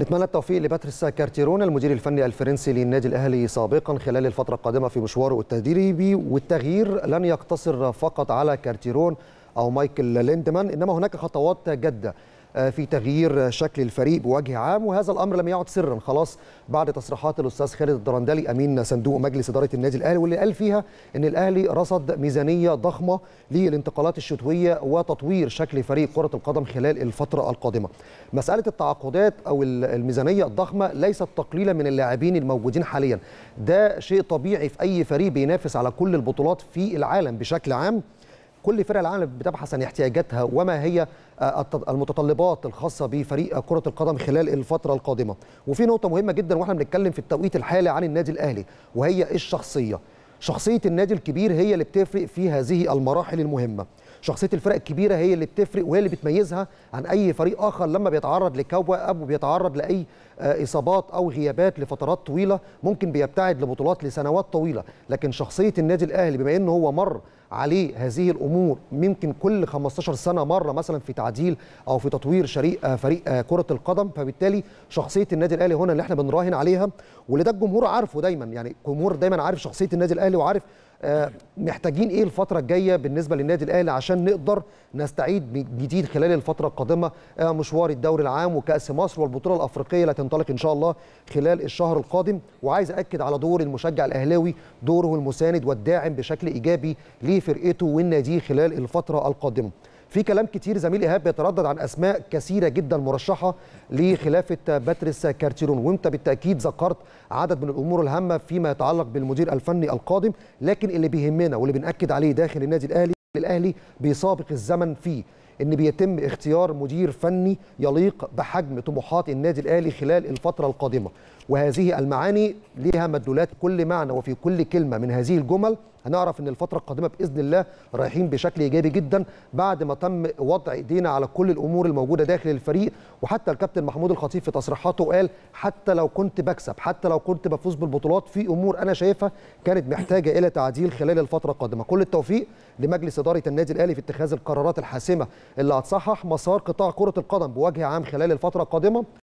نتمنى التوفيق لباتريس كارتيرون المدير الفني الفرنسي للنادي الاهلي سابقا خلال الفتره القادمه في مشواره التدريبي والتغيير لن يقتصر فقط على كارتيرون او مايكل ليندمان انما هناك خطوات جاده آه، في تغيير شكل الفريق بوجه عام وهذا الامر لم يعد سرا خلاص بعد تصريحات الاستاذ خالد الدرندلي امين صندوق مجلس اداره النادي الاهلي واللي قال فيها ان الاهلي رصد ميزانيه ضخمه للانتقالات الشتويه وتطوير شكل فريق كره القدم خلال الفتره القادمه. مساله التعاقدات او الميزانيه الضخمه ليست تقليلا من اللاعبين الموجودين حاليا ده شيء طبيعي في اي فريق بينافس على كل البطولات في العالم بشكل عام كل فرق العالم بتبحث عن احتياجاتها وما هي آه، المتطلبات الخاصه بفريق كره القدم خلال الفتره القادمه وفي نقطه مهمه جدا واحنا بنتكلم في التوقيت الحالي عن النادي الاهلي وهي الشخصيه شخصيه النادي الكبير هي اللي بتفرق في هذه المراحل المهمه شخصيه الفرق الكبيره هي اللي بتفرق وهي اللي بتميزها عن اي فريق اخر لما بيتعرض لكوا او وبيتعرض لاي آه، اصابات او غيابات لفترات طويله ممكن بيبتعد لبطولات لسنوات طويله لكن شخصيه النادي الاهلي بما انه هو مر عليه هذه الامور ممكن كل 15 سنه مره مثلا في تعديل او في تطوير شريك آه، فريق آه، كره القدم فبالتالي شخصيه النادي الاهلي هنا اللي احنا بنراهن عليها ولده الجمهور عارفه دايما يعني الجمهور دايما عارف شخصيه النادي الاهلي وعارف آه، محتاجين ايه الفتره الجايه بالنسبه للنادي الاهلي عشان نقدر نستعيد جديد خلال الفتره القادمه آه، مشوار الدوري العام وكاس مصر والبطوله الافريقيه اللي هتنطلق ان شاء الله خلال الشهر القادم وعايز اكد على دور المشجع الاهلاوي دوره المساند والداعم بشكل ايجابي لفرقته والنادي خلال الفتره القادمه في كلام كتير زميل ايهاب بيتردد عن اسماء كثيره جدا مرشحه لخلافه باتريس كارتيرون وانت بالتاكيد ذكرت عدد من الامور الهامه فيما يتعلق بالمدير الفني القادم لكن اللي بيهمنا واللي بناكد عليه داخل النادي الاهلي الاهلي بيسابق الزمن فيه ان بيتم اختيار مدير فني يليق بحجم طموحات النادي الاهلي خلال الفتره القادمه وهذه المعاني لها مدلولات كل معنى وفي كل كلمه من هذه الجمل هنعرف ان الفتره القادمه باذن الله رايحين بشكل ايجابي جدا بعد ما تم وضع ايدينا على كل الامور الموجوده داخل الفريق وحتى الكابتن محمود الخطيب في تصريحاته قال حتى لو كنت بكسب حتى لو كنت بفوز بالبطولات في امور انا شايفها كانت محتاجه الى تعديل خلال الفتره القادمه كل التوفيق لمجلس اداره النادي الاهلي في اتخاذ القرارات الحاسمه اللي هتصحح مسار قطاع كره القدم بوجه عام خلال الفتره القادمه